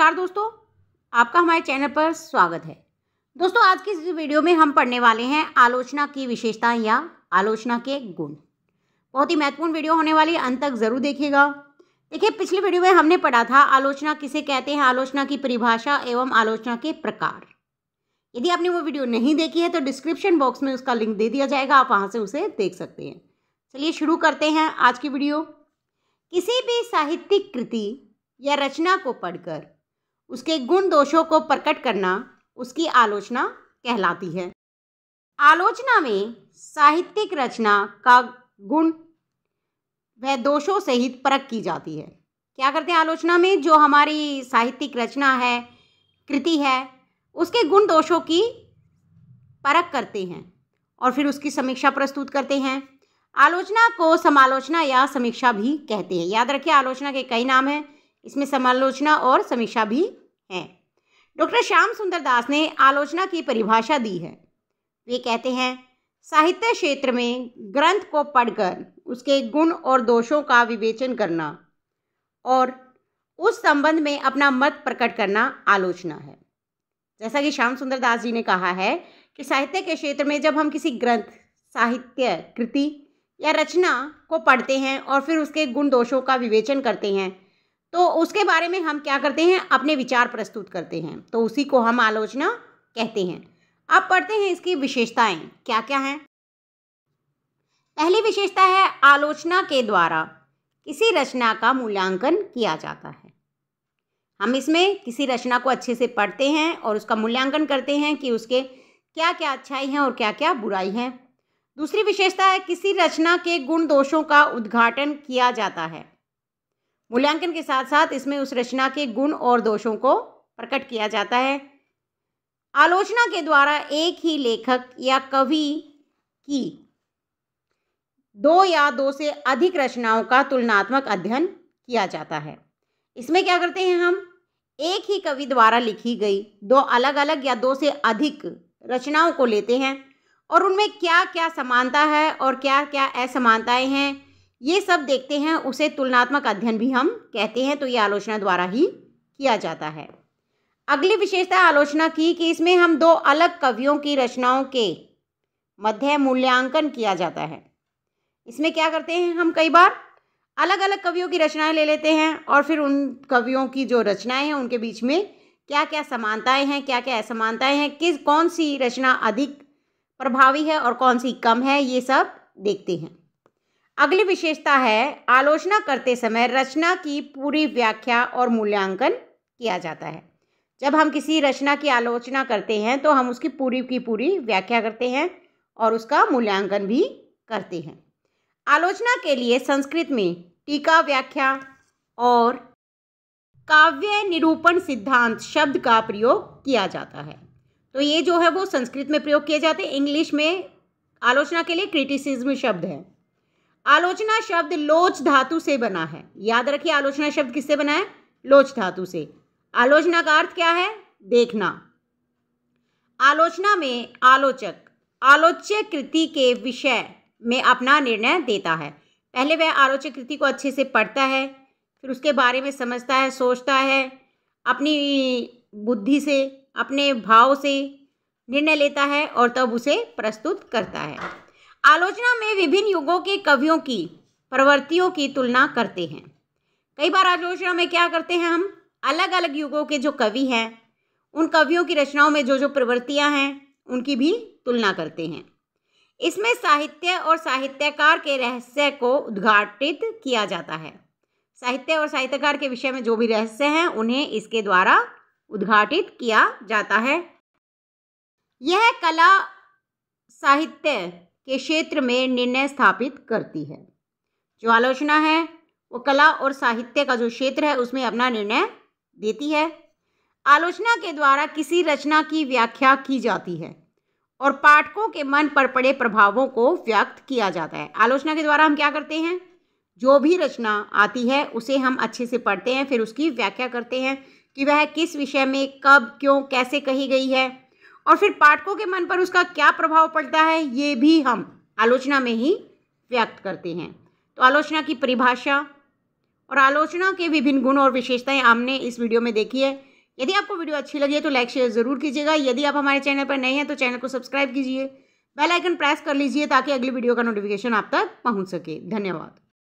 नमस्कार दोस्तों आपका हमारे चैनल पर स्वागत है दोस्तों आज की इस वीडियो में हम पढ़ने वाले हैं आलोचना की विशेषता या आलोचना के गुण बहुत ही महत्वपूर्ण वीडियो होने वाली है अंत तक ज़रूर देखिएगा देखिए पिछली वीडियो में हमने पढ़ा था आलोचना किसे कहते हैं आलोचना की परिभाषा एवं आलोचना के प्रकार यदि आपने वो वीडियो नहीं देखी है तो डिस्क्रिप्शन बॉक्स में उसका लिंक दे दिया जाएगा आप वहाँ से उसे देख सकते हैं चलिए शुरू करते हैं आज की वीडियो किसी भी साहित्यिक कृति या रचना को पढ़कर उसके गुण दोषों को प्रकट करना उसकी आलोचना कहलाती है आलोचना में साहित्यिक रचना का गुण वह दोषों सहित परख की जाती है क्या करते हैं आलोचना में जो हमारी साहित्यिक रचना है कृति है उसके गुण दोषों की परख करते हैं और फिर उसकी समीक्षा प्रस्तुत करते हैं आलोचना को समालोचना या समीक्षा भी कहते हैं याद रखिए आलोचना के कई नाम हैं इसमें समालोचना और समीक्षा भी हैं डॉक्टर श्याम सुंदर दास ने आलोचना की परिभाषा दी है वे कहते हैं साहित्य क्षेत्र में ग्रंथ को पढ़कर उसके गुण और दोषों का विवेचन करना और उस संबंध में अपना मत प्रकट करना आलोचना है जैसा कि श्याम सुंदर दास जी ने कहा है कि साहित्य के क्षेत्र में जब हम किसी ग्रंथ साहित्य कृति या रचना को पढ़ते हैं और फिर उसके गुण दोषों का विवेचन करते हैं तो उसके बारे में हम क्या करते हैं अपने विचार प्रस्तुत करते हैं तो उसी को हम आलोचना कहते हैं अब पढ़ते हैं इसकी विशेषताएं क्या क्या हैं पहली विशेषता है आलोचना के द्वारा किसी रचना का मूल्यांकन किया जाता है हम इसमें किसी रचना को अच्छे से पढ़ते हैं और उसका मूल्यांकन करते हैं कि उसके क्या क्या अच्छाई हैं और क्या क्या बुराई है दूसरी विशेषता है किसी रचना के गुण दोषों का उद्घाटन किया जाता है मूल्यांकन के साथ साथ इसमें उस रचना के गुण और दोषों को प्रकट किया जाता है आलोचना के द्वारा एक ही लेखक या कवि की दो या दो से अधिक रचनाओं का तुलनात्मक अध्ययन किया जाता है इसमें क्या करते हैं हम एक ही कवि द्वारा लिखी गई दो अलग अलग या दो से अधिक रचनाओं को लेते हैं और उनमें क्या क्या समानता है और क्या क्या असमानताएं हैं ये सब देखते हैं उसे तुलनात्मक अध्ययन भी हम कहते हैं तो ये आलोचना द्वारा ही किया जाता है अगली विशेषता आलोचना की कि इसमें हम दो अलग कवियों की रचनाओं के मध्य मूल्यांकन किया जाता है इसमें क्या करते हैं हम कई बार अलग अलग कवियों की रचनाएं ले लेते हैं और फिर उन कवियों की जो रचनाएं हैं उनके बीच में क्या क्या समानताएं हैं क्या क्या असमानताएं हैं किस कौन सी रचना अधिक प्रभावी है और कौन सी कम है ये सब देखते हैं अगली विशेषता है आलोचना करते समय रचना की पूरी व्याख्या और मूल्यांकन किया जाता है जब हम किसी रचना की आलोचना करते हैं तो हम उसकी पूरी की पूरी व्याख्या करते हैं और उसका मूल्यांकन भी करते हैं आलोचना के लिए संस्कृत में टीका व्याख्या और काव्य निरूपण सिद्धांत शब्द का प्रयोग किया जाता है तो ये जो है वो संस्कृत में प्रयोग किए जाते हैं इंग्लिश में आलोचना के लिए क्रिटिसिज्म शब्द है आलोचना शब्द लोच धातु से बना है याद रखिए आलोचना शब्द किससे बना है लोच धातु से आलोचना का अर्थ क्या है देखना आलोचना में आलोचक आलोच्य कृति के विषय में अपना निर्णय देता है पहले वह आलोच्य कृति को अच्छे से पढ़ता है फिर उसके बारे में समझता है सोचता है अपनी बुद्धि से अपने भाव से निर्णय लेता है और तब उसे प्रस्तुत करता है आलोचना में विभिन्न युगों के कवियों की प्रवृत्तियों की तुलना करते हैं कई बार आलोचना में क्या करते हैं हम अलग अलग युगों के जो कवि हैं उन कवियों की रचनाओं में जो जो प्रवृत्तियां हैं उनकी भी तुलना करते हैं इसमें साहित्य और साहित्यकार के रहस्य को उद्घाटित किया जाता है साहित्य और साहित्यकार के विषय में जो भी रहस्य हैं उन्हें इसके द्वारा उद्घाटित किया जाता है यह कला साहित्य के क्षेत्र में निर्णय स्थापित करती है जो आलोचना है वो कला और साहित्य का जो क्षेत्र है उसमें अपना निर्णय देती है आलोचना के द्वारा किसी रचना की व्याख्या की जाती है और पाठकों के मन पर पड़े प्रभावों को व्यक्त किया जाता है आलोचना के द्वारा हम क्या करते हैं जो भी रचना आती है उसे हम अच्छे से पढ़ते हैं फिर उसकी व्याख्या करते हैं कि वह किस विषय में कब क्यों कैसे कही गई है और फिर पाठकों के मन पर उसका क्या प्रभाव पड़ता है ये भी हम आलोचना में ही व्यक्त करते हैं तो आलोचना की परिभाषा और आलोचना के विभिन्न गुण और विशेषताएं हमने इस वीडियो में देखी है यदि आपको वीडियो अच्छी लगी है तो लाइक शेयर ज़रूर कीजिएगा यदि आप हमारे चैनल पर नए हैं तो चैनल को सब्सक्राइब कीजिए बेल आइकन प्रेस कर लीजिए ताकि अगली वीडियो का नोटिफिकेशन आप तक पहुंच सके धन्यवाद